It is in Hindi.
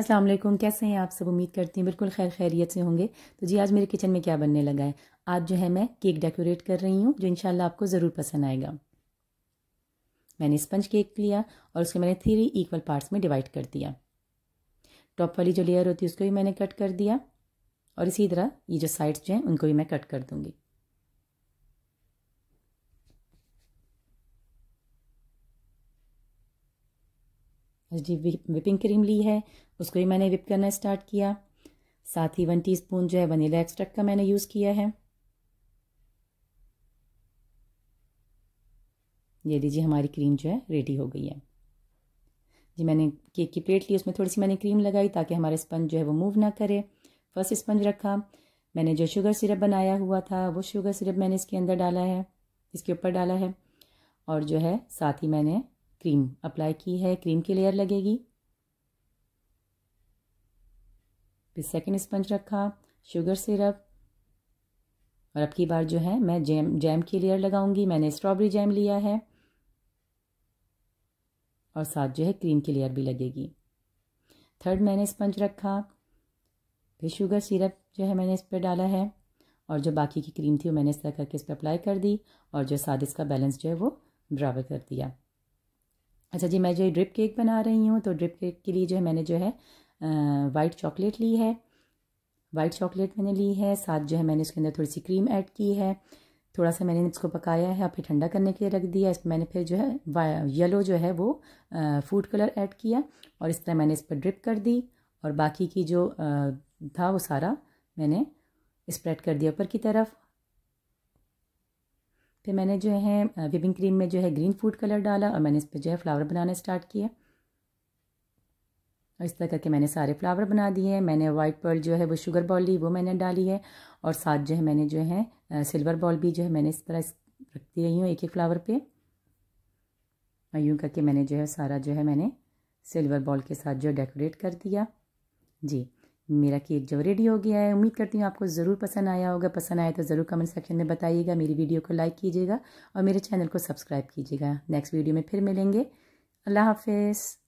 अस्सलाम वालेकुम कैसे हैं आप सब उम्मीद करती हैं बिल्कुल खैर खैरियत से होंगे तो जी आज मेरे किचन में क्या बनने लगा है आज जो है मैं केक डेकोरेट कर रही हूँ जो इंशाल्लाह आपको ज़रूर पसंद आएगा मैंने स्पंज केक लिया और उसको मैंने थ्री इक्वल पार्ट्स में डिवाइड कर दिया टॉप वाली जो लेयर होती है उसको भी मैंने कट कर दिया और इसी तरह ये जो साइड्स जो हैं उनको भी मैं कट कर दूँगी जी विपिंग क्रीम ली है उसको भी मैंने विप करना स्टार्ट किया साथ ही वन टीस्पून जो है वनीला एक्सट्रैक्ट का मैंने यूज़ किया है ये लीजिए हमारी क्रीम जो है रेडी हो गई है जी मैंने केक की प्लेट ली उसमें थोड़ी सी मैंने क्रीम लगाई ताकि हमारा स्पंज जो है वो मूव ना करे फर्स्ट स्पंज रखा मैंने जो शुगर सिरप बनाया हुआ था वो शुगर सिरप मैंने इसके अंदर डाला है इसके ऊपर डाला है और जो है साथ ही मैंने क्रीम अप्लाई की है क्रीम की लेयर लगेगी फिर सेकेंड स्पंज रखा शुगर सिरप और अब की बार जो है मैं जैम जैम की लेयर लगाऊंगी मैंने स्ट्रॉबेरी जैम लिया है और साथ जो है क्रीम की लेयर भी लगेगी थर्ड मैंने स्पंज रखा फिर शुगर सिरप जो है मैंने इस पर डाला है और जो बाकी की क्रीम थी वो मैंने इस तरह करके इस पर अप्लाई कर दी और जो साथ इसका बैलेंस जो है वो बराबर कर दिया अच्छा जी मैं जो ड्रिप केक बना रही हूँ तो ड्रिप केक के लिए जो है मैंने जो है वाइट चॉकलेट ली है वाइट चॉकलेट मैंने ली है साथ जो है मैंने इसके अंदर थोड़ी सी क्रीम ऐड की है थोड़ा सा मैंने इसको पकाया है और फिर ठंडा करने के लिए रख दिया इसमें मैंने फिर जो है येलो जो है वो फूड कलर ऐड किया और इस तरह मैंने इस पर ड्रिप कर दी और बाकी की जो था वो सारा मैंने स्प्रेड कर दिया ऊपर की तरफ फिर मैंने जो है विपिंग क्रीम में जो है ग्रीन फूड कलर डाला और मैंने इस पर जो है फ्लावर बनाना स्टार्ट किया और इस तरह करके मैंने सारे फ्लावर बना दिए हैं मैंने वाइट पर्ल जो है वो शुगर बॉल ली वो मैंने डाली है और साथ जो है मैंने जो है सिल्वर बॉल भी जो है मैंने इस तरह रखती रही हूँ एक एक फ्लावर पे और यूँ करके मैंने जो है सारा जो है मैंने सिल्वर बॉल के साथ जो डेकोरेट कर दिया जी मेरा केक जो रेडी हो गया है उम्मीद करती हूँ आपको ज़रूर पसंद आया होगा पसंद आया तो ज़रूर कमेंट सेक्शन में बताइएगा मेरी वीडियो को लाइक कीजिएगा और मेरे चैनल को सब्सक्राइब कीजिएगा नेक्स्ट वीडियो में फिर मिलेंगे अल्लाह हाफिज़